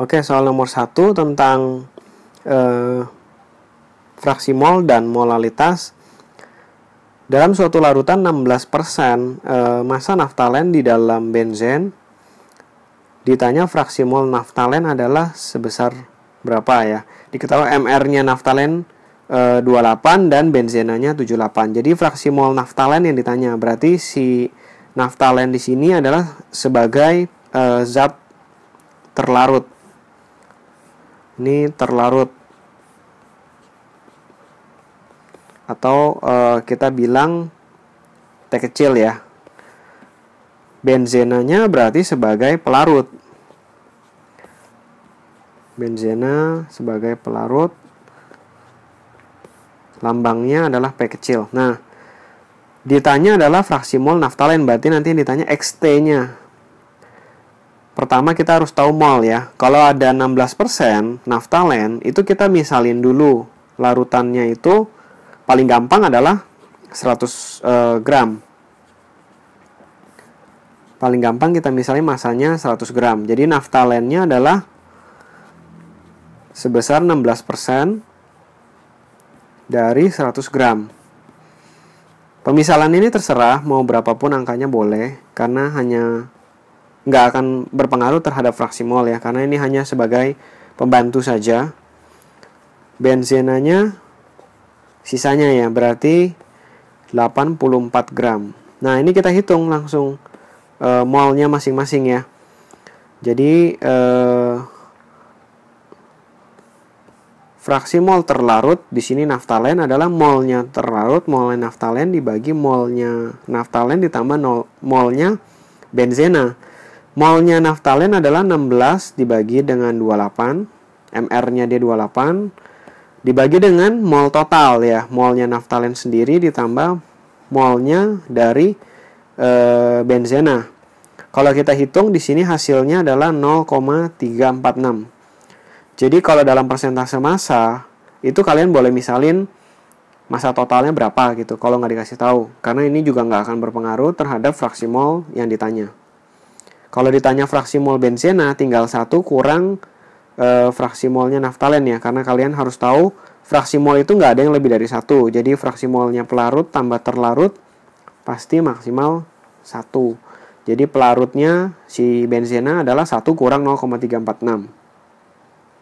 Oke, soal nomor satu tentang eh, fraksi mol dan molalitas. Dalam suatu larutan 16% eh, massa naftalen di dalam benzen ditanya fraksi mol naftalen adalah sebesar berapa ya. Diketahui MR-nya naftalen e, eh, 28 dan benzenanya 78. Jadi fraksi mol naftalen yang ditanya berarti si naftalen di sini adalah sebagai e, zat terlarut ini terlarut atau uh, kita bilang T kecil ya benzenanya berarti sebagai pelarut benzena sebagai pelarut lambangnya adalah P kecil nah ditanya adalah fraksi mol naftalen berarti nanti ditanya XT nya Pertama kita harus tahu mol ya. Kalau ada 16% naftalen, itu kita misalin dulu larutannya itu paling gampang adalah 100 eh, gram. Paling gampang kita misalnya masanya 100 gram. Jadi naftalennya adalah sebesar 16% dari 100 gram. Pemisalan ini terserah mau berapapun angkanya boleh karena hanya nggak akan berpengaruh terhadap fraksi mol ya karena ini hanya sebagai pembantu saja bensinanya sisanya ya berarti 84 gram nah ini kita hitung langsung e, eh, molnya masing-masing ya jadi e, fraksi mol terlarut di sini naftalen adalah molnya terlarut molnya naftalen dibagi molnya naftalen ditambah molnya benzena Molnya naftalen adalah 16 dibagi dengan 28, MR-nya dia 28, dibagi dengan mol total ya, molnya naftalen sendiri ditambah molnya dari e, benzena. Kalau kita hitung di sini hasilnya adalah 0,346. Jadi kalau dalam persentase massa itu kalian boleh misalin masa totalnya berapa gitu kalau nggak dikasih tahu karena ini juga nggak akan berpengaruh terhadap fraksi mol yang ditanya. Kalau ditanya fraksi mol bensena tinggal satu kurang e, fraksi molnya naftalen ya karena kalian harus tahu fraksi mol itu nggak ada yang lebih dari satu. Jadi fraksi molnya pelarut tambah terlarut pasti maksimal satu. Jadi pelarutnya si bensena adalah satu kurang 0,346.